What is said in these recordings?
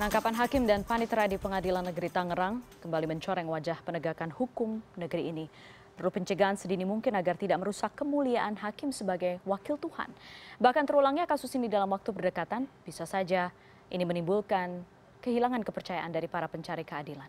Penangkapan hakim dan panitera di Pengadilan Negeri Tangerang kembali mencoreng wajah penegakan hukum negeri ini. Perlu pencegahan sedini mungkin agar tidak merusak kemuliaan hakim sebagai wakil Tuhan. Bahkan terulangnya kasus ini dalam waktu berdekatan, bisa saja ini menimbulkan kehilangan kepercayaan dari para pencari keadilan.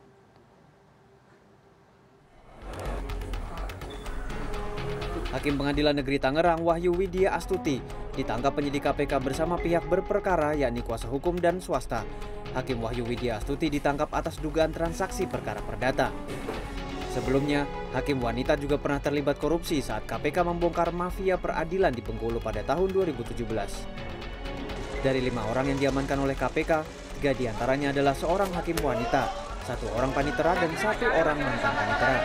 Hakim Pengadilan Negeri Tangerang Wahyu Widya Astuti ditangkap penyidik KPK bersama pihak berperkara yakni kuasa hukum dan swasta. Hakim Wahyu Widya Astuti ditangkap atas dugaan transaksi perkara perdata. Sebelumnya, hakim wanita juga pernah terlibat korupsi saat KPK membongkar mafia peradilan di Bengkulu pada tahun 2017. Dari lima orang yang diamankan oleh KPK, tiga diantaranya adalah seorang hakim wanita, satu orang panitera, dan satu orang mantan panitera.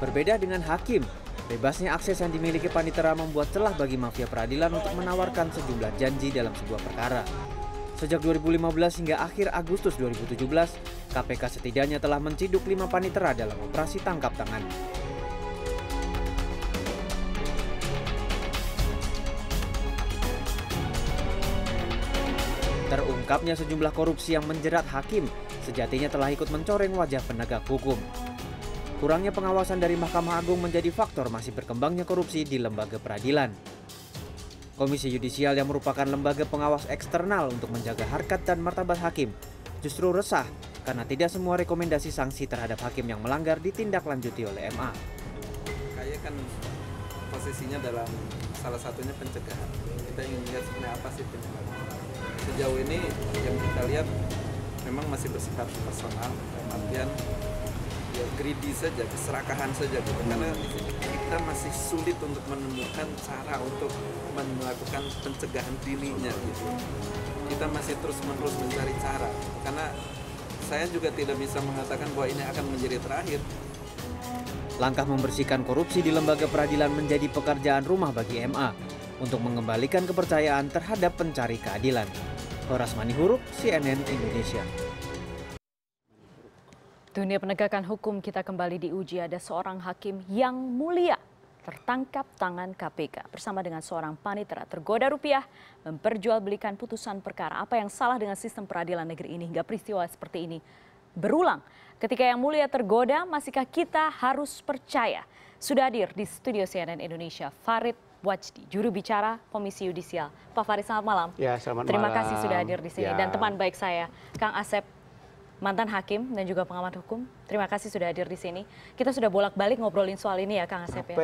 Berbeda dengan hakim, bebasnya akses yang dimiliki panitera membuat celah bagi mafia peradilan untuk menawarkan sejumlah janji dalam sebuah perkara. Sejak 2015 hingga akhir Agustus 2017, KPK setidaknya telah menciduk lima panitera dalam operasi tangkap tangan. Terungkapnya sejumlah korupsi yang menjerat hakim sejatinya telah ikut mencoreng wajah penegak hukum. Kurangnya pengawasan dari Mahkamah Agung menjadi faktor masih berkembangnya korupsi di lembaga peradilan. Komisi Yudisial yang merupakan lembaga pengawas eksternal untuk menjaga harkat dan martabat hakim justru resah karena tidak semua rekomendasi sanksi terhadap hakim yang melanggar ditindaklanjuti oleh MA. Kaya kan posisinya dalam salah satunya pencegahan. Kita ingin lihat sebenarnya apa sih pencegahan. Sejauh ini yang kita lihat memang masih bersifat personal, kematian. Ya, greedy saja, keserakahan saja gitu. Karena kita masih sulit untuk menemukan cara untuk melakukan pencegahan dirinya gitu. Kita masih terus-menerus mencari cara. Karena saya juga tidak bisa mengatakan bahwa ini akan menjadi terakhir. Langkah membersihkan korupsi di lembaga peradilan menjadi pekerjaan rumah bagi MA untuk mengembalikan kepercayaan terhadap pencari keadilan. Horas Manihuruk, CNN Indonesia. Dunia penegakan hukum kita kembali diuji ada seorang hakim yang mulia tertangkap tangan KPK bersama dengan seorang panitera tergoda rupiah memperjualbelikan putusan perkara. Apa yang salah dengan sistem peradilan negeri ini hingga peristiwa seperti ini berulang? Ketika yang mulia tergoda, masihkah kita harus percaya? Sudah hadir di studio CNN Indonesia Farid Wajdi, juru bicara Komisi Yudisial. Pak Farid selamat malam. Ya, selamat Terima malam. kasih sudah hadir di sini. Ya. Dan teman baik saya, Kang Asep mantan hakim dan juga pengamat hukum. Terima kasih sudah hadir di sini. Kita sudah bolak-balik ngobrolin soal ini ya Kang Asep ya.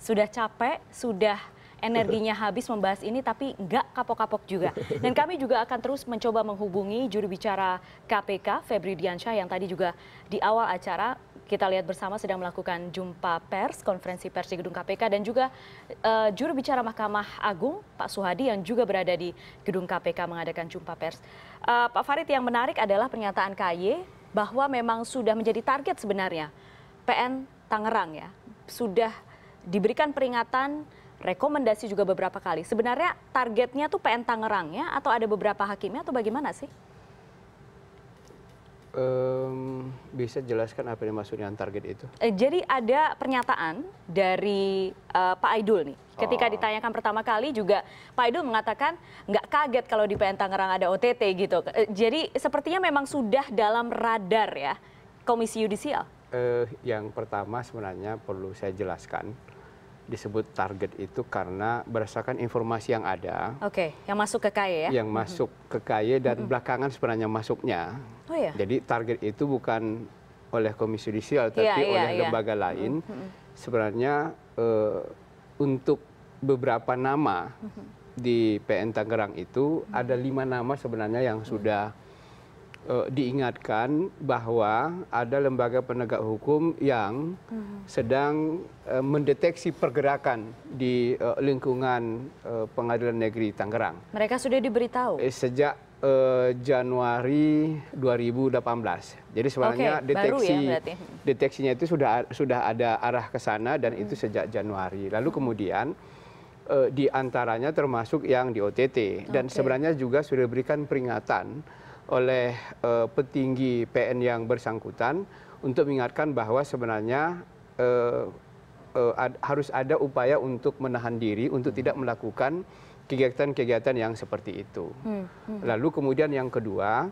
Sudah capek, sudah energinya habis membahas ini tapi nggak kapok-kapok juga. Dan kami juga akan terus mencoba menghubungi juru bicara KPK Febri Diansyah yang tadi juga di awal acara kita lihat bersama sedang melakukan jumpa pers, konferensi pers di gedung KPK dan juga uh, juru bicara Mahkamah Agung Pak Suhadi yang juga berada di gedung KPK mengadakan jumpa pers. Uh, Pak Farid yang menarik adalah pernyataan KY bahwa memang sudah menjadi target sebenarnya PN Tangerang ya sudah diberikan peringatan rekomendasi juga beberapa kali. Sebenarnya targetnya tuh PN Tangerang ya atau ada beberapa hakimnya atau bagaimana sih? bisa jelaskan apa yang maksudnya target itu? Eh, Jadi ada pernyataan dari uh, Pak Aidul nih. Ketika oh. ditanyakan pertama kali juga Pak Aidul mengatakan nggak kaget kalau di PN Tangerang ada OTT gitu. Uh, jadi sepertinya memang sudah dalam radar ya Komisi Yudisial. Uh, yang pertama sebenarnya perlu saya jelaskan disebut target itu karena berdasarkan informasi yang ada. Oke, okay. yang masuk ke KAI ya? Yang mm -hmm. masuk ke KAI dan mm -hmm. belakangan sebenarnya masuknya. Oh ya. Jadi target itu bukan oleh komisi judisial iya, tapi yeah, oleh yeah. lembaga mhm, lain. Mm -hmm. Sebenarnya uh, untuk beberapa nama mm -hmm. di PN Tangerang itu mm -hmm. ada lima nama sebenarnya yang mm -hmm. sudah Eh, diingatkan bahwa ada lembaga penegak hukum yang hmm. sedang eh, mendeteksi pergerakan di eh, lingkungan Pengadilan Negeri Tangerang. Mereka sudah diberitahu sejak Januari 2018. Jadi sebenarnya okay, ya deteksi ya, deteksinya itu sudah sudah ada arah ke sana dan hmm. itu sejak Januari. Lalu hmm. kemudian di antaranya termasuk yang di OTT dan okay. sebenarnya juga sudah diberikan peringatan oleh eh, petinggi PN yang bersangkutan untuk mengingatkan bahwa sebenarnya eh, eh, harus ada upaya untuk menahan diri untuk hmm. tidak melakukan kegiatan-kegiatan yang seperti itu. Hmm, hmm. Lalu kemudian yang kedua,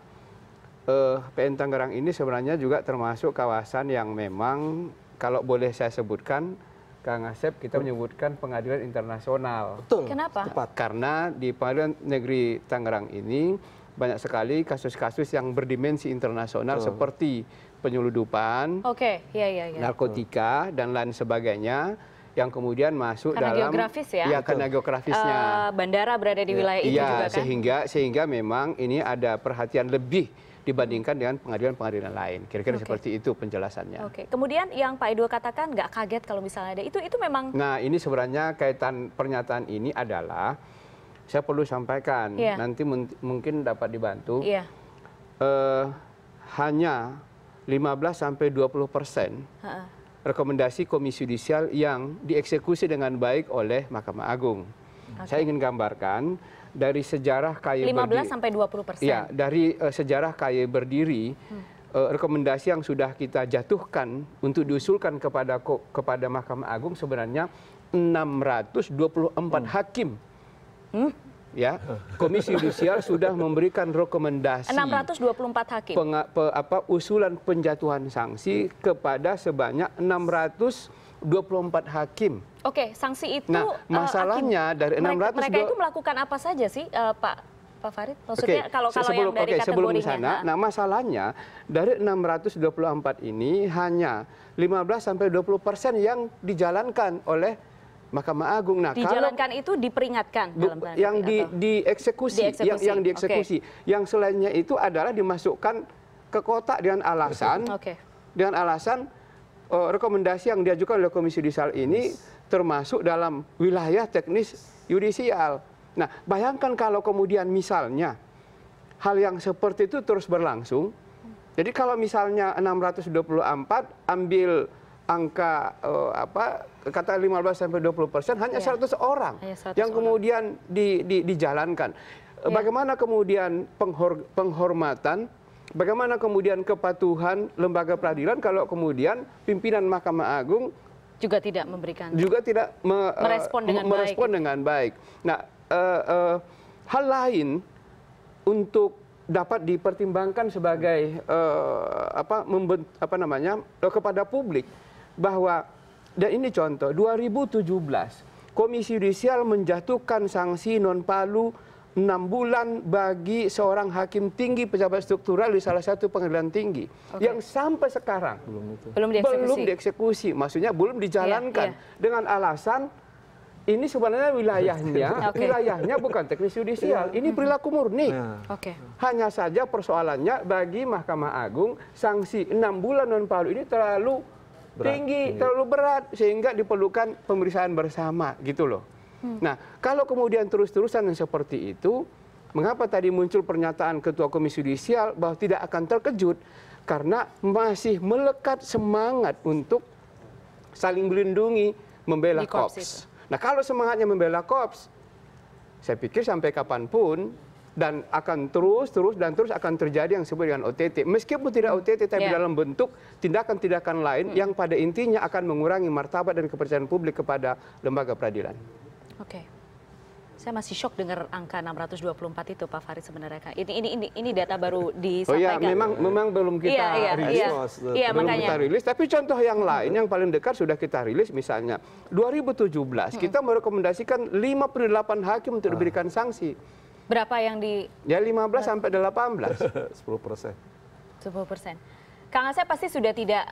PN Tangerang ini sebenarnya juga termasuk kawasan yang memang kalau boleh saya sebutkan Kang Asep kita menyebutkan pengadilan internasional. Betul. Kenapa? Tepat. Karena di pengadilan negeri Tangerang ini banyak sekali kasus kasus yang berdimensi internasional seperti penyeludupan, iya, iya, iya. narkotika dan lain sebagainya yang kemudian masuk karena dalam geografis ya, ya karena geografisnya uh, bandara berada di wilayah ya, itu ya, juga kan sehingga sehingga memang ini ada perhatian lebih dibandingkan dengan pengadilan-pengadilan lain kira-kira okay. seperti itu penjelasannya. Oke okay. kemudian yang Pak Edo katakan nggak kaget kalau misalnya ada itu itu memang nah ini sebenarnya kaitan pernyataan ini adalah saya perlu sampaikan iya. nanti mungkin dapat dibantu iya. eh, hanya lima belas sampai dua puluh persen rekomendasi komisi yudisial yang dieksekusi dengan baik oleh Mahkamah Agung. Saya ingin gambarkan dari sejarah KY 15 berdiri, sampai 20 persen. Ya, dari uh, sejarah KY berdiri, hmm. uh, rekomendasi yang sudah kita jatuhkan untuk diusulkan kepada kepada Mahkamah Agung sebenarnya 624 hmm. hakim Hmm? ya Komisi Yudisial sudah memberikan rekomendasi 624 hakim peng, pe, apa, usulan penjatuhan sanksi kepada sebanyak 624 hakim. Oke, sanksi itu nah, eh, masalahnya uh, hakim, dari 600 mereka, mereka itu melakukan apa saja sih, uh, Pak? Pak Farid? Maksudnya okay. kalau kalau sebelum, yang dari okay, sebelum sana, nah. nah masalahnya dari 624 ini hanya 15 sampai 20 persen yang dijalankan oleh Mahkamah Agung. Nah, dijalankan kalau, itu diperingatkan dalam tanda yang di, dieksekusi, yang, yang dieksekusi. Okay. Yang selainnya itu adalah dimasukkan ke kotak dengan alasan okay. dengan alasan uh, rekomendasi yang diajukan oleh Komisi Disal ini yes. termasuk dalam wilayah teknis yudisial. Nah, bayangkan kalau kemudian misalnya hal yang seperti itu terus berlangsung. Jadi kalau misalnya 624 ambil angka eh, apa kata 15 sampai 20 persen hanya yeah. Iya. 100 orang hanya 100 yang kemudian di, di, dijalankan. Yeah. Bagaimana kemudian penghor, penghormatan, bagaimana kemudian kepatuhan lembaga peradilan kalau kemudian pimpinan Mahkamah Agung juga tidak memberikan juga tidak me, eh, merespon dengan merespon baik. dengan baik. Nah, uh, uh, hal lain untuk dapat dipertimbangkan sebagai uh, apa membent, apa namanya kepada publik bahwa dan ini contoh 2017 Komisi Yudisial menjatuhkan sanksi non palu enam bulan bagi seorang hakim tinggi pejabat struktural di salah satu pengadilan tinggi okay. yang sampai sekarang belum itu. belum dieksekusi. Belum dieksekusi, maksudnya belum dijalankan yeah, yeah. dengan alasan ini sebenarnya wilayahnya, okay. wilayahnya bukan teknis yudisial. Yeah. Ini perilaku murni. Yeah. Okay. Hanya saja persoalannya bagi Mahkamah Agung sanksi enam bulan non palu ini terlalu berat, tinggi, tinggi, terlalu berat sehingga diperlukan pemeriksaan bersama gitu loh. Hmm. Nah, kalau kemudian terus-terusan seperti itu, mengapa tadi muncul pernyataan Ketua Komisi Yudisial bahwa tidak akan terkejut karena masih melekat semangat untuk saling melindungi, membela korps. kops. Nah, kalau semangatnya membela kops, saya pikir sampai kapanpun dan akan terus terus dan terus akan terjadi yang disebut dengan OTT. Meskipun tidak OTT tapi yeah. dalam bentuk tindakan-tindakan lain hmm. yang pada intinya akan mengurangi martabat dan kepercayaan publik kepada lembaga peradilan. Oke. Okay. Saya masih shock dengar angka 624 itu Pak Farid sebenarnya. Ini ini ini ini data baru disampaikan. Oh iya, memang memang belum iya, kita iya, iya, rilis. Iya, iya belum makanya. kita rilis, tapi contoh yang lain yang paling dekat sudah kita rilis misalnya 2017 hmm. kita merekomendasikan 58 hakim untuk diberikan sanksi. Berapa yang di... Ya 15 sampai 18, 10 persen. 10 persen. Kang Asep pasti sudah tidak,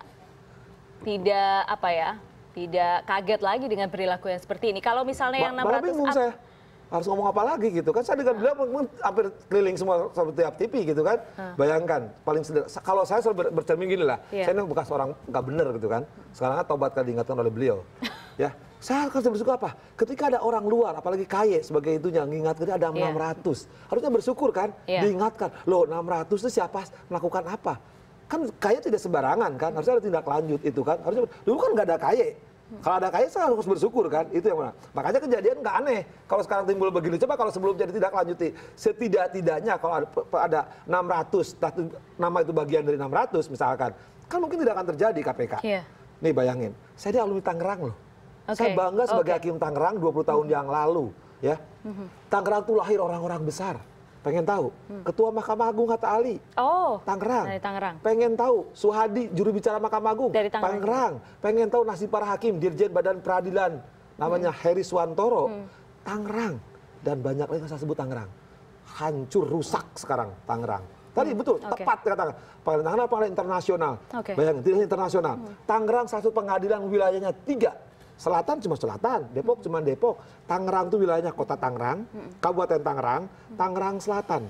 tidak apa ya, tidak kaget lagi dengan perilaku yang seperti ini. Kalau misalnya yang 600... Harus ngomong apa lagi gitu kan. Saya dengan beliau hampir keliling semua seperti TV gitu kan. Hmm. Bayangkan, paling sederhana. Kalau saya selalu bercermin gini lah. Yeah. Saya ini bukan seorang nggak bener gitu kan. Sekarang kan tobat kan diingatkan oleh beliau. ya saya harus bersyukur apa? Ketika ada orang luar, apalagi kaya sebagai itu itunya, ngingatkan ada 600. Iya. Yeah. Harusnya bersyukur kan? Yeah. Diingatkan. Loh, 600 itu siapa melakukan apa? Kan kaya tidak sembarangan kan? Harusnya ada tindak lanjut itu kan? Harusnya dulu kan nggak ada kaya. Kalau ada kaya saya harus bersyukur kan, itu yang mana. Makanya kejadian nggak aneh. Kalau sekarang timbul begini, coba kalau sebelum jadi tidak lanjuti. Setidak-tidaknya kalau ada, ada 600, nama itu bagian dari 600 misalkan, kan mungkin tidak akan terjadi KPK. Yeah. Nih bayangin, saya di alumni Tangerang loh. Saya bangga sebagai okay. hakim Tangerang 20 tahun hmm. yang lalu, ya. Hmm. Tangerang itu lahir orang-orang besar. Pengen tahu hmm. Ketua Mahkamah Agung Hatta Ali. Oh. Tangerang. Dari Tangerang. Pengen tahu Suhadi juru bicara Mahkamah Agung. Dari Tangerang. Tangerang. Pengen tahu nasib para hakim Dirjen Badan Peradilan namanya hmm. Heri Suwantoro, Hmm. Tangerang dan banyak lagi yang saya sebut Tangerang. Hancur rusak sekarang Tangerang. Tadi hmm. betul, okay. tepat kata Pengadilan Tangerang paling internasional. Okay. Bayangin, tidak internasional. Hmm. Tangerang satu pengadilan wilayahnya tiga selatan cuma selatan, Depok cuma Depok, Tangerang itu wilayahnya kota Tangerang, Kabupaten Tangerang, Tangerang Selatan.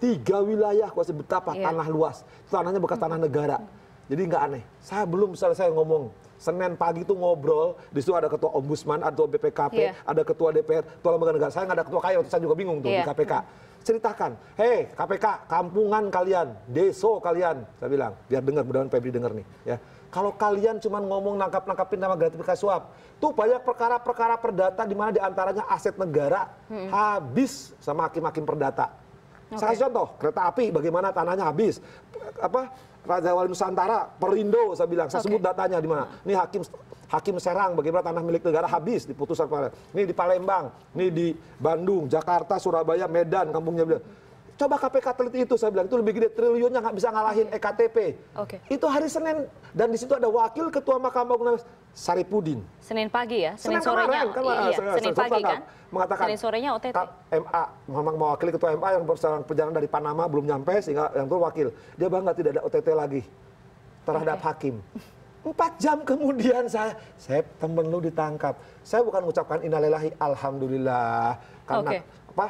Tiga wilayah kuasa betapa yeah. tanah luas, tanahnya bekas tanah negara. Jadi nggak aneh. Saya belum selesai ngomong. Senin pagi tuh ngobrol, di situ ada ketua ombudsman, ada Ketua BPKP, yeah. ada ketua DPR, ketua lembaga negara. Saya nggak ada ketua kaya, waktu saya juga bingung tuh yeah. di KPK. Iya. Ceritakan, hei KPK, kampungan kalian, deso kalian, saya bilang, biar dengar, mudah-mudahan Febri dengar nih. ya kalau kalian cuma ngomong nangkap-nangkapin nama gratifikasi suap, tuh banyak perkara-perkara perdata di mana diantaranya aset negara hmm. habis sama hakim-hakim perdata. Okay. Saya contoh, kereta api bagaimana tanahnya habis. Apa Raja Wali Nusantara, Perindo saya bilang, saya okay. sebut datanya di mana. Ini hakim hakim Serang bagaimana tanah milik negara habis di putusan Ini di Palembang, ini di Bandung, Jakarta, Surabaya, Medan, kampungnya Hmm. Coba KPK teliti itu, saya bilang itu lebih gede triliunnya nggak bisa ngalahin okay. EKTP. Okay. Itu hari Senin dan di situ ada wakil ketua Mahkamah Agung Saripudin. Senin pagi ya, Senin, Senin sorenya. Kan, kan, iya, Senin, Senin pagi kan? Mengatakan Senin sorenya OTT. MA memang mewakili ketua MA yang berjalan perjalanan dari Panama belum nyampe sehingga yang itu wakil. Dia bangga tidak ada OTT lagi terhadap okay. hakim. Empat jam kemudian saya, saya temen lu ditangkap. Saya bukan mengucapkan inalilahi, alhamdulillah. Karena okay. apa?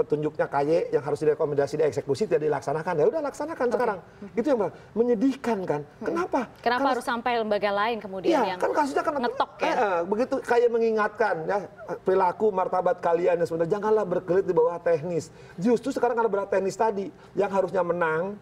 petunjuknya KY yang harus direkomendasi dieksekusi tidak dilaksanakan ya udah laksanakan okay. sekarang itu yang menyedihkan kan hmm. kenapa kenapa Karena, harus sampai lembaga lain kemudian ya, yang kan kasusnya kan ngetok ya eh, eh begitu KY mengingatkan ya perilaku martabat kalian ya sebenarnya janganlah berkelit di bawah teknis justru sekarang karena berat teknis tadi yang harusnya menang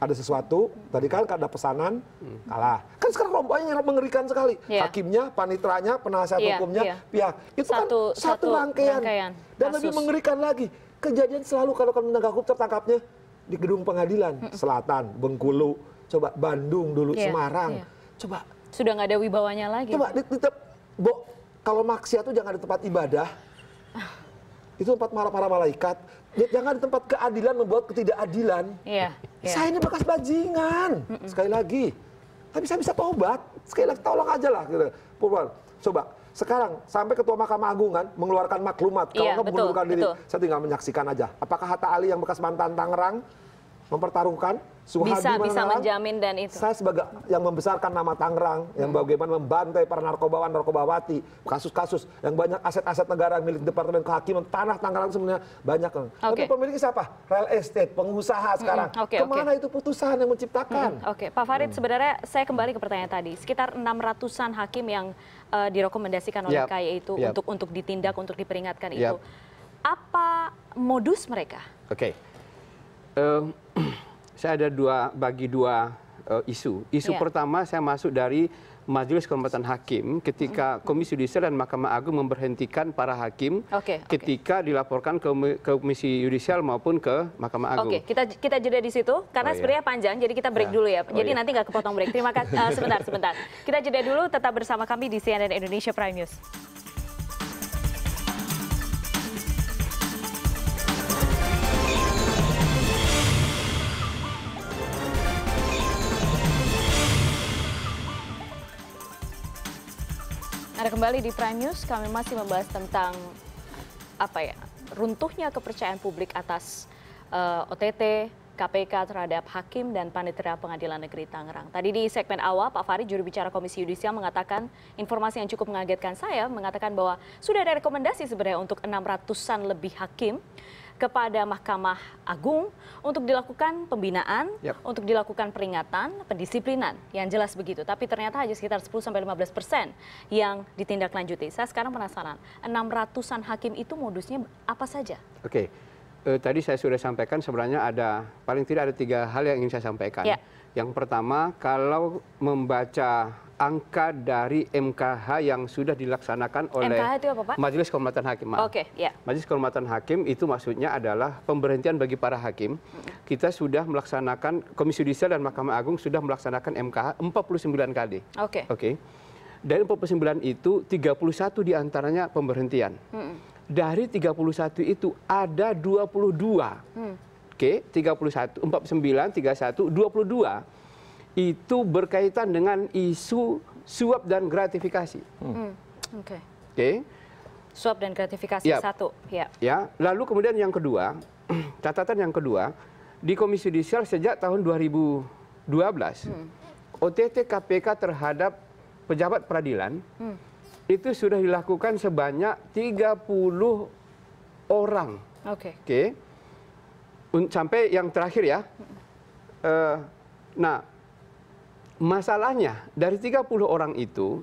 ada sesuatu tadi kan ada pesanan hmm. kalah kan sekarang rombongannya yang mengerikan sekali yeah. hakimnya paniteranya penasihat yeah, hukumnya yeah. pihak itu kan satu, kan satu, rangkaian, rangkaian dan lebih mengerikan lagi kejadian selalu kalau kan menegak hukum tertangkapnya di gedung pengadilan hmm. selatan Bengkulu coba Bandung dulu yeah, Semarang yeah. coba sudah nggak ada wibawanya lagi coba di, di, bo, kalau maksiat itu jangan di tempat ibadah ah itu tempat para para malaikat. Ya, jangan di tempat keadilan membuat ketidakadilan. Iya. Yeah. Saya ini bekas bajingan. Sekali lagi, tapi saya bisa tobat. Sekali lagi tolong aja lah. Gitu. Coba sekarang sampai ketua Mahkamah Agung kan mengeluarkan maklumat kalau iya, nggak mengundurkan diri saya tinggal menyaksikan aja apakah Hatta Ali yang bekas mantan Tangerang mempertaruhkan Suhadi bisa, bisa menjamin dan itu. Saya sebagai yang membesarkan nama Tangerang, hmm. yang bagaimana membantai para narkobawan, narkobawati, kasus-kasus yang banyak aset-aset negara milik Departemen Kehakiman, tanah Tangerang sebenarnya banyak. Okay. Tapi pemiliknya siapa? Real estate, pengusaha hmm, sekarang. Hmm. Okay, Kemana okay. itu putusan yang menciptakan? Hmm. Oke, okay. Pak Farid, hmm. sebenarnya saya kembali ke pertanyaan tadi. Sekitar enam ratusan hakim yang uh, direkomendasikan oleh yep. KAI itu yep. untuk untuk ditindak, untuk diperingatkan yep. itu. Apa modus mereka? Oke. Okay. saya ada dua bagi dua eh, isu. Isu ya. pertama saya masuk dari Majelis Kehormatan Hakim ketika Komisi Yudisial dan Mahkamah Agung memberhentikan para hakim okay, okay. ketika dilaporkan ke Komisi Yudisial maupun ke Mahkamah Agung. Oke, okay, kita kita jeda di situ karena oh, iya. sebenarnya iya. panjang, jadi kita break yeah. dulu ya. Oh, jadi iya. nanti nggak kepotong break. Terima kasih. Eh, uh, sebentar, sebentar. Kita jeda dulu. Tetap bersama kami di CNN Indonesia Prime News. Nah, kembali di Prime News, kami masih membahas tentang apa ya runtuhnya kepercayaan publik atas uh, eh, OTT KPK terhadap hakim dan panitera Pengadilan Negeri Tangerang. Tadi di segmen awal Pak Fahri juru bicara Komisi Yudisial mengatakan informasi yang cukup mengagetkan saya mengatakan bahwa sudah ada rekomendasi sebenarnya untuk 600-an lebih hakim kepada Mahkamah Agung untuk dilakukan pembinaan, yep. untuk dilakukan peringatan, pendisiplinan yang jelas begitu. Tapi ternyata hanya sekitar 10 15 persen yang ditindaklanjuti. Saya sekarang penasaran, 600-an hakim itu modusnya apa saja? Oke, okay. uh, eh, tadi saya sudah sampaikan sebenarnya ada paling tidak ada tiga hal yang ingin saya sampaikan. Yeah. Yang pertama, kalau membaca angka dari MKH yang sudah dilaksanakan oleh MKH itu apa, Pak? Majelis Kehormatan Hakim. Oke, okay, ya. Yeah. Majelis Kehormatan Hakim itu maksudnya adalah pemberhentian bagi para hakim. Kita sudah melaksanakan Komisi Yudisial dan Mahkamah Agung sudah melaksanakan MKH 49 kali. Oke. Okay. Oke. Okay. Dari 49 itu 31 diantaranya pemberhentian. Hmm. Dari 31 itu ada 22. Hmm. Oke, okay, 31, 49, 31, 22 itu berkaitan dengan isu suap dan gratifikasi. Hmm. hmm oke. Okay. Suap dan gratifikasi ya. satu. Ya. ya. Lalu kemudian yang kedua, catatan yang kedua di Komisi Judisial sejak tahun 2012 hmm. OTT KPK terhadap pejabat peradilan hmm. itu sudah dilakukan sebanyak 30 orang. Oke. Okay. Okay. Sampai yang terakhir ya. Uh, nah, masalahnya dari 30 orang itu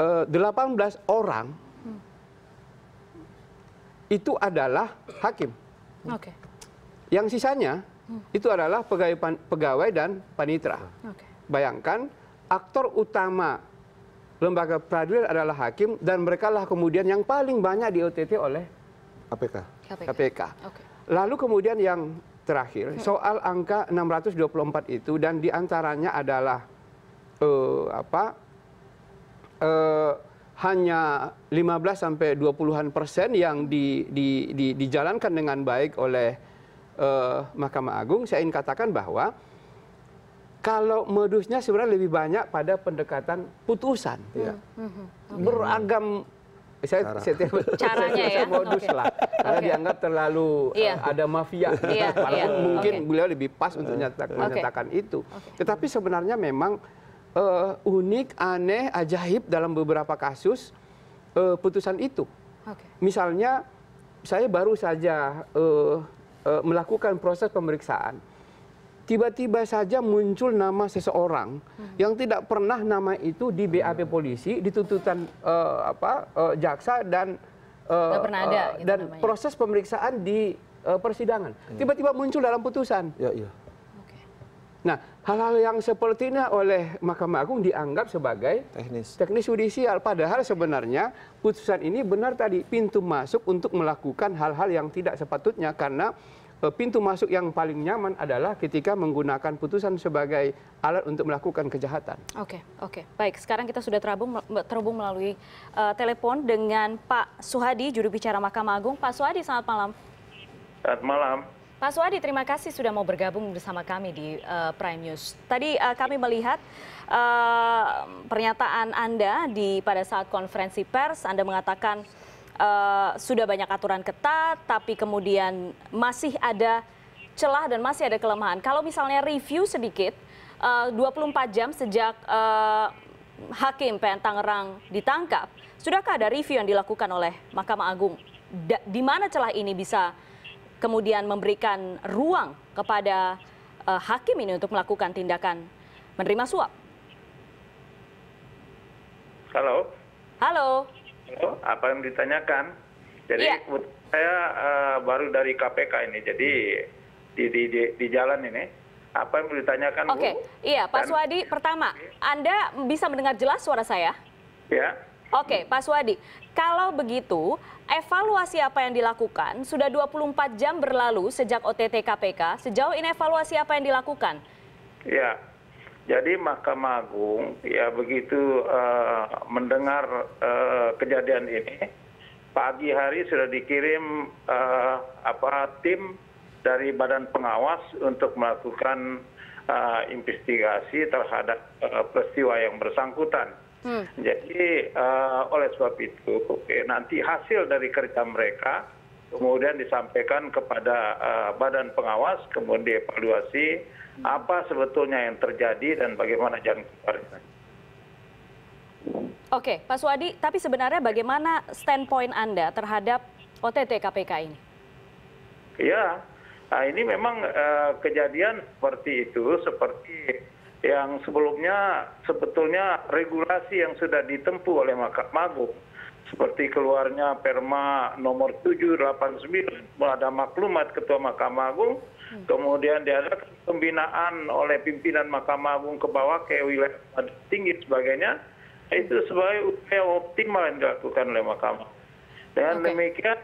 18 eh, orang itu adalah hakim. Okay. Yang sisanya hmm. itu adalah pegawai, pegawai dan panitra. Okay. Bayangkan aktor utama lembaga peradilan adalah hakim dan mereka lah kemudian yang paling banyak di OTT oleh KPK. KPK. KPK. Okay. Lalu kemudian yang terakhir hmm. soal angka 624 itu dan diantaranya adalah uh, apa uh, hanya 15 sampai 20-an persen yang di, di, di, dijalankan dengan baik oleh uh, Mahkamah Agung, saya ingin katakan bahwa kalau modusnya sebenarnya lebih banyak pada pendekatan putusan, ya. beragam caranya ya modus lah karena dianggap terlalu iya. eh, ada mafia iya, iya. walaupun mungkin beliau lebih pas untuk menyatakan itu tetapi sebenarnya memang eh, unik aneh ajaib dalam beberapa kasus eh, putusan itu misalnya saya baru saja melakukan proses pemeriksaan tiba-tiba saja muncul nama seseorang hmm. yang tidak pernah nama itu di BAP hmm. polisi, dituntutan uh, eh, apa uh, jaksa dan uh, pernah ada, gitu dan namanya. proses pemeriksaan di uh, persidangan. Iya. Tiba-tiba muncul dalam putusan. Ya, ya. Nah, hal-hal yang seperti ini oleh Mahkamah Agung dianggap sebagai teknis teknis yudisial padahal sebenarnya putusan ini benar tadi pintu masuk untuk melakukan hal-hal yang tidak sepatutnya karena Eh, pintu masuk yang paling nyaman adalah ketika menggunakan putusan sebagai alat untuk melakukan kejahatan. Oke, okay, oke. Okay. Baik, sekarang kita sudah terhubung terhubung melalui uh, telepon dengan Pak Suhadi juru bicara Mahkamah Agung. Pak Suhadi, selamat malam. Selamat malam. Pak Suhadi, terima kasih sudah mau bergabung bersama kami di uh, Prime News. Tadi uh, kami melihat uh, pernyataan Anda di pada saat konferensi pers Anda mengatakan Eh, sudah banyak aturan ketat, tapi kemudian masih ada celah dan masih ada kelemahan. Kalau misalnya review sedikit, eh, uh, 24 jam sejak uh, hakim PN Tangerang ditangkap, sudahkah ada review yang dilakukan oleh Mahkamah Agung? Da di mana celah ini bisa kemudian memberikan ruang kepada uh, hakim ini untuk melakukan tindakan menerima suap? Halo. Halo apa yang ditanyakan. Jadi ya. saya uh, baru dari KPK ini, jadi di, di, di, di jalan ini. Apa yang ditanyakan, Oke, okay. iya Pak Dan, Pertama, Anda bisa mendengar jelas suara saya? Ya. Oke, okay, Pak Suwadi. Kalau begitu, evaluasi apa yang dilakukan? Sudah 24 jam berlalu sejak OTT KPK. Sejauh ini evaluasi apa yang dilakukan? Ya, jadi mahkamah agung ya begitu eh, mendengar eh, kejadian ini pagi hari sudah dikirim eh, tim dari badan pengawas untuk melakukan investigasi terhadap peristiwa yang bersangkutan. Hmm. Jadi oleh sebab itu nanti hasil dari kerja mereka kemudian disampaikan kepada badan pengawas kemudian dievaluasi apa sebetulnya yang terjadi dan bagaimana jalan keluarnya. Oke, Pak Suwadi, tapi sebenarnya bagaimana standpoint Anda terhadap OTT KPK ini? Ya, nah ini memang uh, kejadian seperti itu, seperti yang sebelumnya sebetulnya regulasi yang sudah ditempuh oleh Mahkamah Agung seperti keluarnya Perma nomor 789 ada maklumat Ketua Mahkamah Agung Hmm. kemudian diadakan pembinaan oleh pimpinan mahkamah agung ke bawah ke wilayah tinggi sebagainya itu hmm. sebagai upaya optimal yang dilakukan oleh mahkamah. Dengan demikian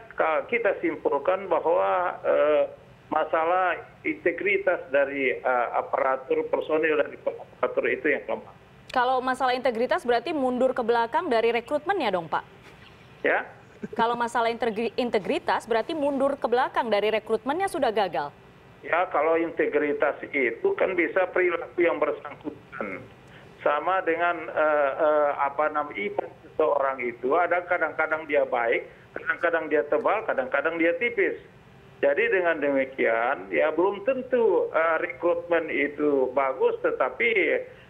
kita simpulkan bahwa eh, masalah integritas dari eh, aparatur personil dan aparatur itu yang lemah. Kalau masalah integritas berarti mundur ke belakang dari rekrutmen ya dong Pak? Ya. Kalau masalah integritas berarti mundur ke belakang dari rekrutmennya sudah gagal ya kalau integritas itu kan bisa perilaku yang bersangkutan sama dengan uh, uh, apa namanya iman seseorang itu ada kadang-kadang dia baik kadang-kadang dia tebal kadang-kadang dia tipis jadi dengan demikian ya belum tentu uh, rekrutmen itu bagus tetapi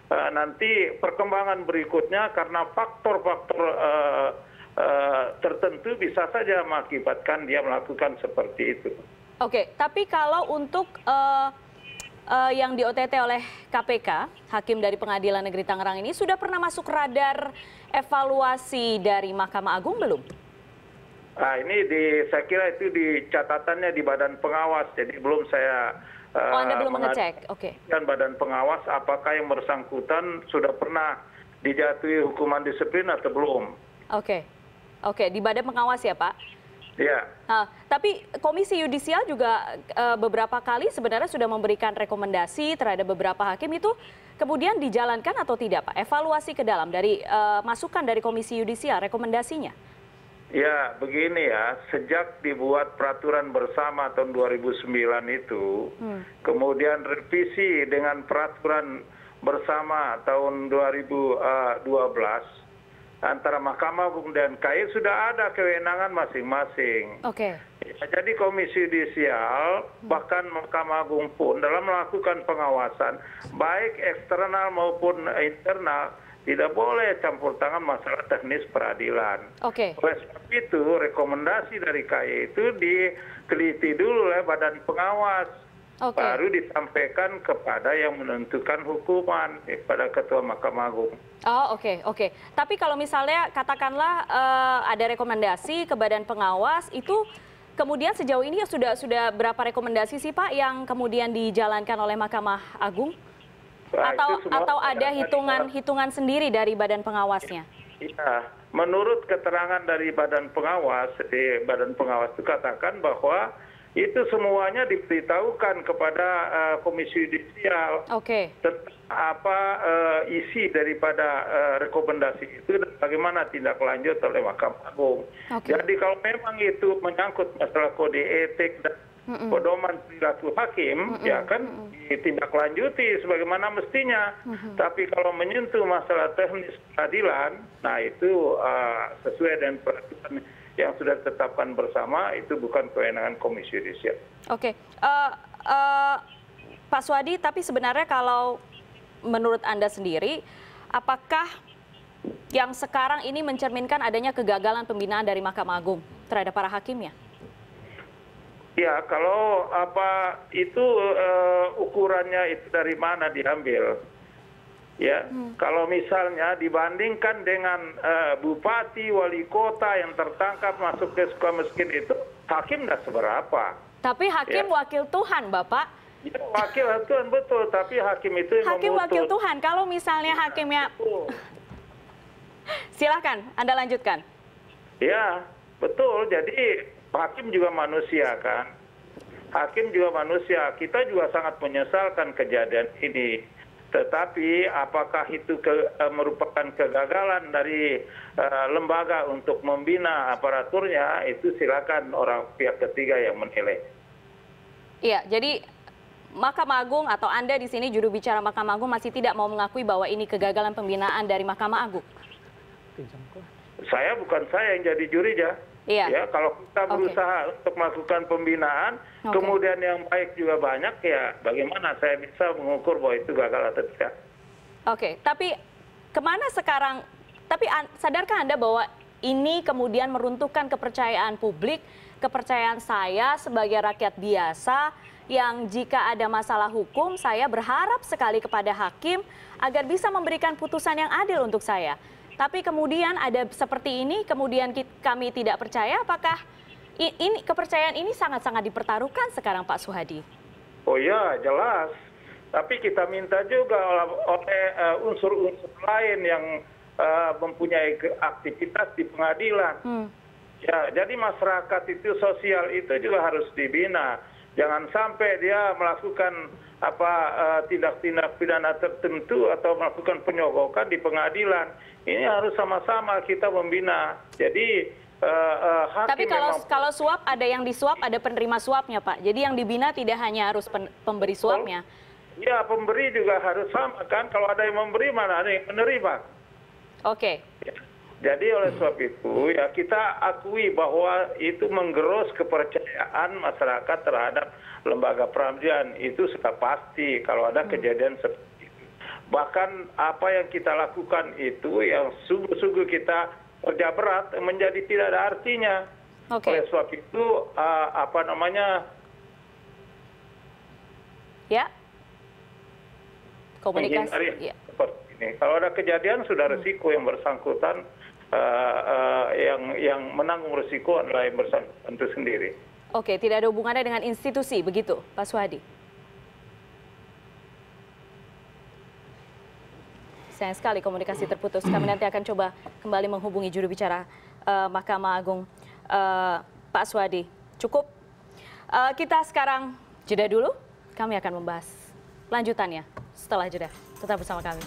uh, nanti perkembangan berikutnya karena faktor-faktor uh, uh, tertentu bisa saja mengakibatkan dia melakukan seperti itu. Oke, tapi kalau untuk uh, uh, yang di OTT oleh KPK, hakim dari Pengadilan Negeri Tangerang ini sudah pernah masuk radar evaluasi dari Mahkamah Agung belum? Nah, ini di saya kira itu di catatannya di Badan Pengawas, jadi belum saya eh, Oh, Anda belum mengecek. Oke. Okay. Dan Badan Pengawas apakah yang bersangkutan sudah pernah dijatuhi hukuman disiplin atau belum? Oke. Okay. Oke, okay. di Badan Pengawas ya, Pak. Iya. Nah, tapi komisi yudisial juga eh, beberapa kali sebenarnya sudah memberikan rekomendasi terhadap beberapa hakim itu kemudian dijalankan atau tidak pak evaluasi ke dalam dari eh, masukan dari komisi yudisial rekomendasinya Ya, begini ya, sejak dibuat peraturan bersama tahun 2009 itu, hmm. kemudian revisi dengan peraturan bersama tahun 2012, antara mahkamah agung dan KAI sudah ada kewenangan masing masing Oke. Ya, jadi komisi Yudisial hmm. bahkan mahkamah agung pun dalam melakukan pengawasan baik eksternal maupun internal tidak boleh campur tangan masalah teknis peradilan. Oke. Okay. Oleh sebab itu rekomendasi dari KAI itu diteliti dulu oleh badan pengawas baru disampaikan kepada yang menentukan hukuman kepada eh, ketua Mahkamah Agung. Oh oke okay, oke. Okay. Tapi kalau misalnya katakanlah uh, ada rekomendasi ke badan pengawas itu kemudian sejauh ini ya sudah sudah berapa rekomendasi sih Pak yang kemudian dijalankan oleh Mahkamah Agung? Nah, atau atau ada hitungan hitungan sendiri dari badan pengawasnya? Iya, menurut keterangan dari badan pengawas, eh, badan pengawas itu katakan bahwa itu semuanya diberitahukan kepada eh, komisi judisial tentang apa eh, isi daripada eh, rekomendasi itu dan bagaimana tindak lanjut oleh mahkamah agung. Jadi kalau memang itu menyangkut masalah kode etik dan pedoman perilaku hakim ya kan lanjuti ditindaklanjuti sebagaimana mestinya. Tapi kalau menyentuh masalah teknis peradilan, nah itu sesuai dengan peraturan yang sudah ditetapkan bersama itu bukan kewenangan Komisi Yudisial. Oke, okay. uh, eh, uh, eh, Pak Swadi, tapi sebenarnya kalau menurut Anda sendiri, apakah yang sekarang ini mencerminkan adanya kegagalan pembinaan dari Mahkamah Agung terhadap para hakimnya? Ya, kalau apa itu uh, ukurannya itu dari mana diambil? ya hmm. kalau misalnya dibandingkan dengan eh, bupati wali kota yang tertangkap masuk ke suka miskin itu hakim tidak seberapa tapi hakim ya. wakil Tuhan bapak ya, wakil Tuhan betul tapi hakim itu yang hakim memutus. wakil Tuhan kalau misalnya iya, hakimnya silahkan anda lanjutkan ya betul jadi hakim juga manusia kan hakim juga manusia kita juga sangat menyesalkan kejadian ini tetapi apakah itu eh, merupakan kegagalan dari eh, lembaga untuk membina aparaturnya itu silakan orang pihak ketiga yang menilai. Iya, jadi Mahkamah Agung atau Anda di sini juru bicara Mahkamah Agung masih tidak mau mengakui bahwa ini kegagalan pembinaan dari Mahkamah Agung. Saya bukan saya yang jadi juri ya. Iya. ya kalau kita berusaha untuk melakukan pembinaan kemudian yang baik juga banyak ya bagaimana saya bisa mengukur bahwa itu gagal atau tidak oke tapi kemana sekarang tapi sadarkah anda bahwa ini kemudian meruntuhkan kepercayaan publik kepercayaan saya sebagai rakyat biasa yang jika ada masalah hukum saya berharap sekali kepada hakim agar bisa memberikan putusan yang adil untuk saya tapi kemudian ada seperti ini, kemudian kami tidak percaya. Apakah ini kepercayaan ini sangat-sangat dipertaruhkan sekarang, Pak Suhadi? Oh ya, jelas. Tapi kita minta juga oleh unsur-unsur lain yang uh, mempunyai aktivitas di pengadilan. Hmm. Ya, jadi masyarakat itu sosial itu juga harus dibina. Jangan sampai dia melakukan Eh, tindak tindak pidana tertentu atau melakukan penyogokan di pengadilan ini harus sama sama kita membina jadi eh, eh, tapi kalau suap ada yang disuap ada penerima suapnya pak jadi yang dibina tidak hanya harus pemberi suapnya ya pemberi juga harus sama kan kalau ada yang memberi mana ada yang menerima oke jadi oleh sebab itu ya kita akui bahwa itu menggerus kepercayaan masyarakat terhadap lembaga peradilan itu sudah pasti kalau ada hmm. kejadian seperti itu. Bahkan apa yang kita lakukan itu yang sungguh-sungguh kita kerja berat menjadi tidak ada artinya. Okay. Oleh sebab itu eh, apa namanya? Ya. Komunikasi. Ya. Seperti ini. Kalau ada kejadian sudah resiko yang bersangkutan Eh, eh, yang yang menanggung risiko adalah yang bersangkutan itu sendiri. Oke, tidak ada hubungannya dengan institusi, begitu, Pak Suhadi? Sayang sekali komunikasi terputus. Kami nanti akan coba kembali menghubungi juru bicara uh, Mahkamah Agung, uh, Pak Suhadi. Cukup. Uh, kita sekarang jeda dulu. Kami akan membahas lanjutannya setelah jeda. Tetap bersama kami.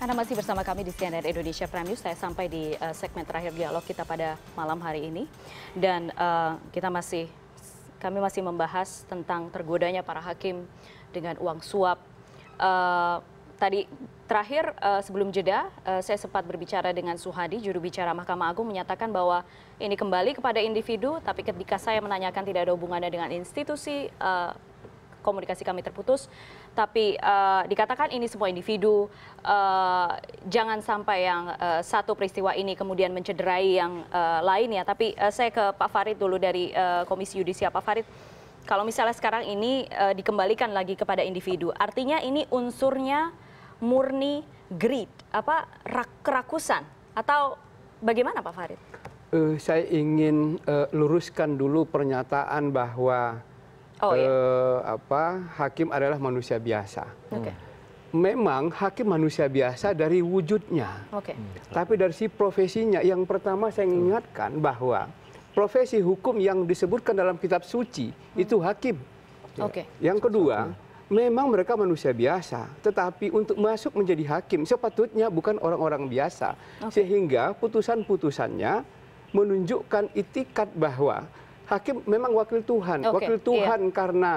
Anda masih bersama kami di CNN Indonesia Prime News. Saya sampai di uh, segmen terakhir dialog kita pada malam hari ini. Dan uh, kita masih kami masih membahas tentang tergodanya para hakim dengan uang suap. Uh, tadi terakhir uh, sebelum jeda uh, saya sempat berbicara dengan Suhadi juru bicara Mahkamah Agung menyatakan bahwa ini kembali kepada individu tapi ketika saya menanyakan tidak ada hubungannya dengan institusi uh, komunikasi kami terputus. Tapi uh, dikatakan ini semua individu, uh, jangan sampai yang uh, satu peristiwa ini kemudian mencederai yang uh, ya. Tapi uh, saya ke Pak Farid dulu dari uh, Komisi Yudisial. Pak Farid, kalau misalnya sekarang ini uh, dikembalikan lagi kepada individu, artinya ini unsurnya murni greed, apa rak kerakusan atau bagaimana Pak Farid? Uh, saya ingin uh, luruskan dulu pernyataan bahwa oh, iya. Eh, apa hakim adalah manusia biasa. Okay. Memang hakim manusia biasa dari wujudnya, okay. Hmm. tapi dari si profesinya. Yang pertama saya hmm. ingatkan bahwa profesi hukum yang disebutkan dalam kitab suci hmm. itu hakim. Ya. Okay. Yang kedua, memang mereka manusia biasa, tetapi untuk masuk menjadi hakim sepatutnya bukan orang-orang biasa, okay. sehingga putusan-putusannya menunjukkan itikat bahwa hakim memang wakil Tuhan. Okay. Wakil iya. Tuhan yeah. karena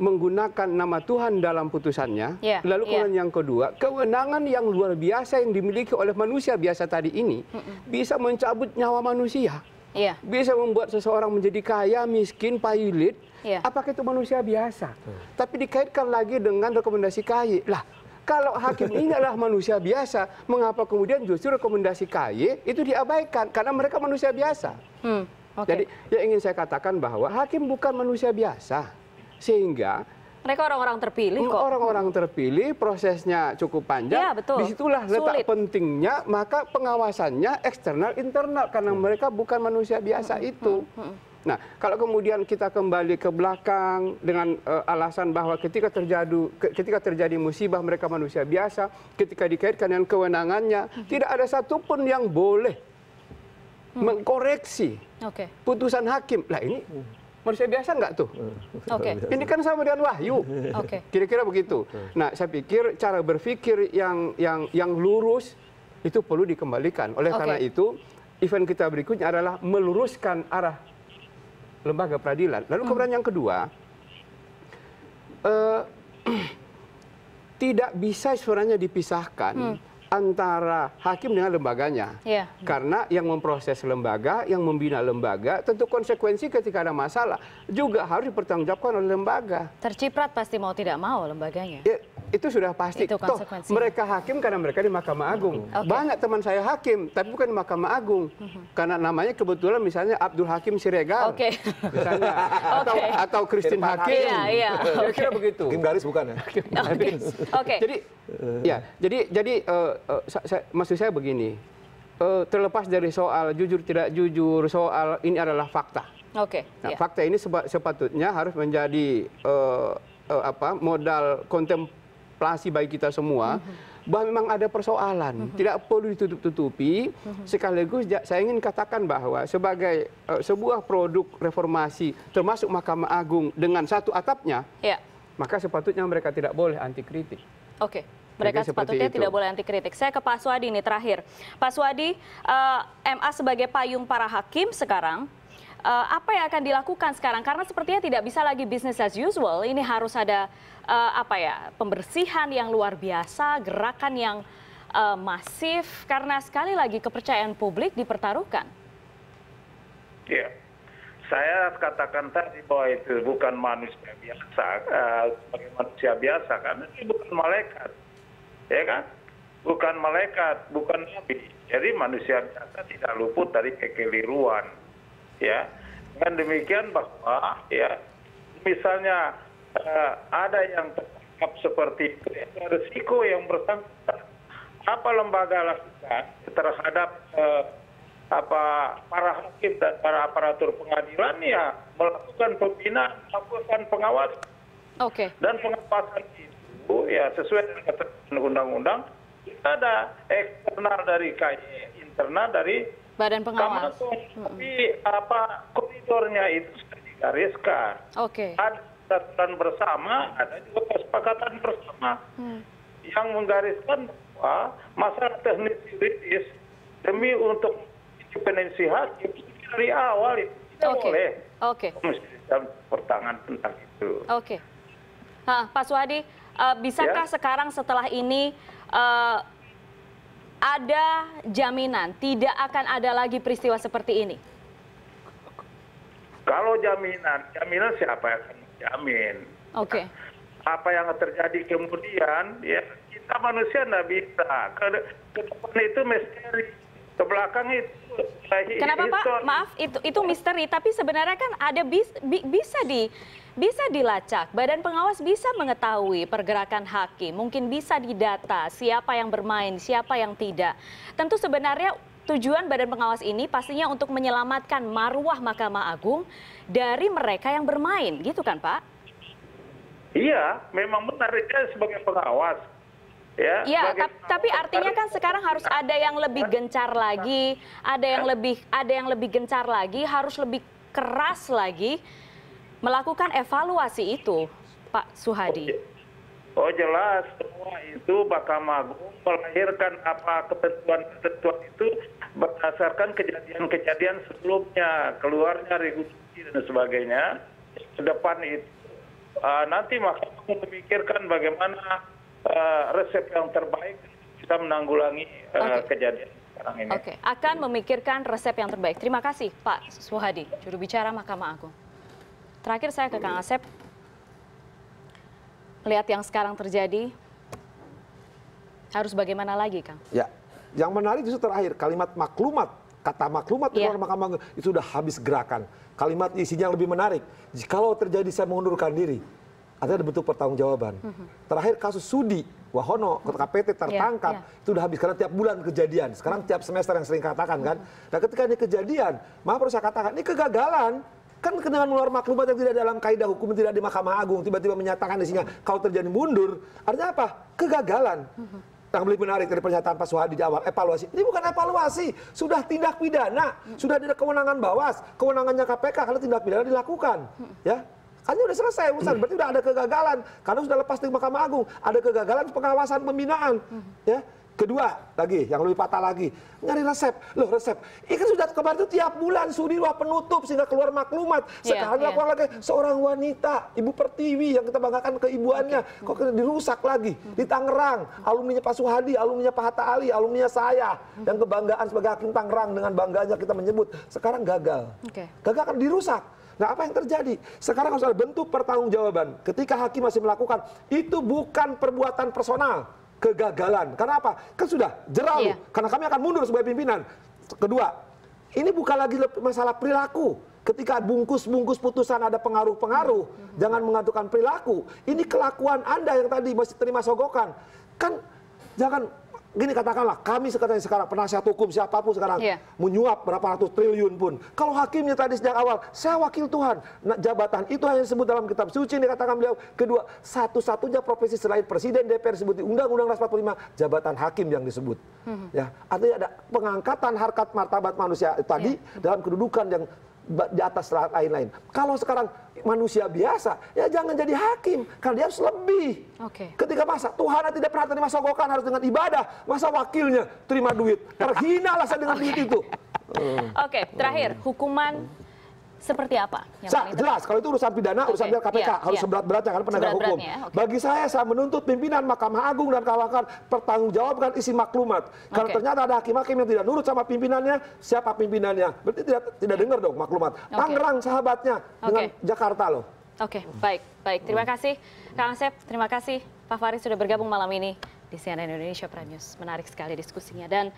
menggunakan nama Tuhan dalam putusannya. Yeah, Lalu iya. kemudian yeah. yang kedua, kewenangan yang luar biasa yang dimiliki oleh manusia biasa tadi ini mm -mm. bisa mencabut nyawa manusia. Yeah. Bisa membuat seseorang menjadi kaya, miskin, payulit. Yeah. Apakah itu manusia biasa? Hmm. Tapi dikaitkan lagi dengan rekomendasi KAI. Lah, kalau hakim ini adalah manusia biasa, mengapa kemudian justru rekomendasi KAI itu diabaikan? Karena mereka manusia biasa. Hmm jadi yang ingin saya katakan bahwa hakim bukan manusia biasa sehingga mereka orang-orang terpilih kok. Orang-orang terpilih, prosesnya cukup panjang. Ya, betul. Disitulah letak pentingnya, maka pengawasannya eksternal, internal. Karena hmm. mereka bukan manusia biasa hmm. hmm itu. Hmm, hmm. Nah, kalau kemudian kita kembali ke belakang dengan uh, alasan bahwa ketika terjadi ketika terjadi musibah mereka manusia biasa, ketika dikaitkan dengan kewenangannya, hmm. hmm. tidak ada satupun yang boleh Hmm. mengkoreksi putusan hakim. Lah ini manusia biasa nggak tuh? Hmm. Okay. Ini kan sama dengan wahyu. kira Kira-kira begitu. Hmm. Nah, saya pikir cara berpikir yang yang yang lurus itu perlu dikembalikan. Oleh okay. karena itu, event kita berikutnya adalah meluruskan arah lembaga peradilan. Lalu kemudian hmm. yang kedua, Uh, tidak bisa suaranya dipisahkan. Hmm antara hakim dengan lembaganya. Yeah. Karena yang memproses lembaga, yang membina lembaga, tentu konsekuensi ketika ada masalah juga harus dipertanggungjawabkan oleh lembaga. Terciprat pasti mau tidak mau lembaganya. Ya, itu sudah pasti. Itu Toh, mereka hakim karena mereka di Mahkamah Agung. Okay. Banyak teman saya hakim, tapi bukan di Mahkamah Agung. Mm -hmm. Karena namanya kebetulan misalnya Abdul Hakim Siregar. Okay. atau, okay. atau Christine Hakim. Iya, iya. Kira-kira begitu. Hakim Garis bukan ya? Oke. Okay. Jadi, ya, jadi, jadi uh, eh, uh, eh, saya, maksud saya begini. Uh, terlepas dari soal jujur tidak jujur, soal ini adalah fakta. Oke. Okay, nah, yeah. fakta ini sepatutnya harus menjadi uh, apa modal kontemplasi interpelasi bagi kita semua mhm. bahwa memang ada persoalan, mhm. tidak perlu ditutup-tutupi. Mhm. Sekaligus saya ingin katakan bahwa sebagai uh, sebuah produk reformasi termasuk Mahkamah Agung dengan satu atapnya, ya. maka sepatutnya mereka tidak boleh anti kritik. Oke. Okay. Mereka sepatutnya itu. tidak boleh anti kritik. Saya ke Pak Swadi ini terakhir. Pak Swadi uh, e, MA sebagai payung para hakim sekarang uh, apa yang akan dilakukan sekarang? Karena sepertinya tidak bisa lagi business as usual. Ini harus ada uh, apa ya pembersihan yang luar biasa, gerakan yang uh, masif. Karena sekali lagi kepercayaan publik dipertaruhkan. Iya, yeah. saya katakan tadi bahwa itu bukan manusia biasa, uh, manusia biasa karena ini bukan malaikat, ya kan? Bukan malaikat, bukan nabi. Jadi manusia biasa tidak luput dari kekeliruan ya dengan demikian bahwa ya misalnya eh, ada yang tertangkap seperti itu ada risiko yang bersangkutan apa lembaga lakukan terhadap eh, para hakim dan para aparatur pengadilan ya melakukan pembinaan melakukan pengawasan dan pengawasan itu ya sesuai dengan ketentuan undang-undang kita ada eksternal dari KY internal dari Badan pengawas. Hmm. Tapi apa koridornya itu sudah Oke. Okay. Ada catatan bersama, ada juga kesepakatan bersama hmm. yang menggariskan bahwa masalah teknis yuridis demi untuk independensi hakim dari awal itu tidak okay. boleh. Oke. Okay. pertangan tentang itu. Oke. Okay. Pak Suhadi, uh, bisakah ya? sekarang setelah ini uh, ada jaminan tidak akan ada lagi peristiwa seperti ini? Kalau jaminan, jaminan siapa yang akan Oke. Okay. Apa yang terjadi kemudian, ya kita manusia nggak bisa. ke depan itu misteri belakang itu. Kenapa itu, Pak? Maaf, itu itu misteri. Tapi sebenarnya kan ada bis, bi, bisa di bisa dilacak. Badan pengawas bisa mengetahui pergerakan hakim. Mungkin bisa didata siapa yang bermain, siapa yang tidak. Tentu sebenarnya tujuan Badan Pengawas ini pastinya untuk menyelamatkan marwah Mahkamah Agung dari mereka yang bermain, gitu kan Pak? Iya, memang benar dia sebagai pengawas Ya, iya, tapi artinya kan sekarang harus ada yang lebih gencar lagi, ada yang lebih ada yang lebih gencar lagi, harus lebih keras lagi melakukan evaluasi itu, Pak Suhadi. Oh, iya. oh jelas, semua itu Mahkamah Agung melahirkan apa ketentuan-ketentuan itu berdasarkan kejadian-kejadian sebelumnya, keluarnya regulasi dan sebagainya. Ke depan itu uh, nanti Mahkamah memikirkan bagaimana Eh, resep yang terbaik kita menanggulangi eh, kejadian sekarang ini. Oke, akan memikirkan resep yang terbaik. Terima kasih Pak Suhadi, juru bicara Mahkamah Agung. Terakhir saya ke Kang Asep. Lihat yang sekarang terjadi, harus bagaimana lagi, Kang? Ya, yang menarik justru terakhir kalimat maklumat kata maklumat iya. di luar Mahkamah Agung itu sudah habis gerakan. Kalimat isinya yang lebih menarik. Kalau terjadi saya mengundurkan diri Artinya ada bentuk pertanggung jawaban. Terakhir kasus Sudi, Wahono, KPT hmm. iya, tertangkap, yeah, yeah. itu udah habis karena tiap bulan kejadian. Sekarang tiap semester yang sering katakan kan. Nah ketika ini kejadian, maaf perlu saya katakan ini kegagalan kan dengan luar maklumat yang tidak dalam kaidah hukum tidak di Mahkamah Agung tiba-tiba menyatakan di sini kalau terjadi mundur artinya apa kegagalan hmm. yang lebih menarik dari pernyataan Pak Suhadi di awal evaluasi ini bukan evaluasi sudah tindak pidana hmm. sudah ada kewenangan Bawas kewenangannya KPK kalau tindak pidana dilakukan ya hanya sudah selesai urusan, berarti udah ada kegagalan karena sudah lepas di Mahkamah Agung, ada kegagalan pengawasan pembinaan, ya. Kedua lagi, yang lebih patah lagi, nyari resep. Loh resep, ini kan sudah kemarin itu tiap bulan sudi ruang penutup sehingga keluar maklumat. Iya, sekarang yeah, yeah. lagi seorang wanita, Ibu Pertiwi yang kita banggakan keibuannya. Okay. Kok hmm. dirusak lagi? Hmm. Di Tangerang, Alumni alumninya Pak Suhadi, alumninya Pak Hatta Ali, alumninya saya. Hmm. Yang kebanggaan sebagai hakim Tangerang dengan bangganya kita menyebut. Sekarang gagal. Okay. Gagal kan dirusak. Nah apa yang terjadi? Sekarang harus ada bentuk pertanggungjawaban. Ketika hakim masih melakukan, itu bukan perbuatan personal kegagalan. Karena apa? Kan sudah jerau. iya. Karena kami akan mundur sebagai pimpinan. Kedua, ini bukan lagi masalah perilaku. Ketika bungkus-bungkus putusan ada pengaruh-pengaruh, mm -hmm. jangan mengantukkan perilaku. Ini kelakuan Anda yang tadi masih terima sogokan. Kan jangan gini katakanlah kami sekarang sekarang penasihat hukum siapapun sekarang yeah. menyuap berapa ratus triliun pun kalau hakimnya tadi sejak awal saya wakil Tuhan nah, jabatan itu hanya disebut dalam kitab suci yang dikatakan beliau kedua satu-satunya profesi selain presiden DPR disebut di undang-undang 45 jabatan hakim yang disebut mm -hmm. ya artinya ada pengangkatan harkat martabat manusia tadi yeah. dalam kedudukan yang di atas lain-lain. Kalau sekarang manusia biasa, ya jangan jadi hakim. Karena dia harus lebih. Okay. Ketika masa Tuhan tidak pernah masa gokan harus dengan ibadah. Masa wakilnya terima duit. Terhinalah saya dengan duit itu. Oke, okay, terakhir hukuman seperti apa? Yang Sa, jelas, kalau itu urusan pidana, okay. urusan pidana KPK yeah, harus yeah. seberat-beratnya kan penegak hukum. Okay. Bagi saya, saya menuntut pimpinan Mahkamah Agung dan kawakan pertanggungjawabkan isi maklumat. Karena okay. ternyata ada hakim-hakim yang tidak nurut sama pimpinannya, siapa pimpinannya? Berarti tidak tidak iya. dengar dong maklumat. Okay. Tangerang sahabatnya okay. dengan Jakarta loh. Oke, okay. baik, baik. Terima kasih, Kang Asep. Terima kasih, Pak Faris sudah bergabung malam ini di CNN Indonesia Prime News. Menarik sekali diskusinya dan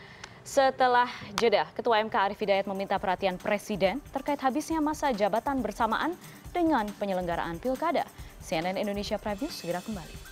setelah jeda, Ketua MK Arief Hidayat meminta perhatian Presiden terkait habisnya masa jabatan bersamaan dengan penyelenggaraan pilkada. CNN Indonesia Prime segera kembali.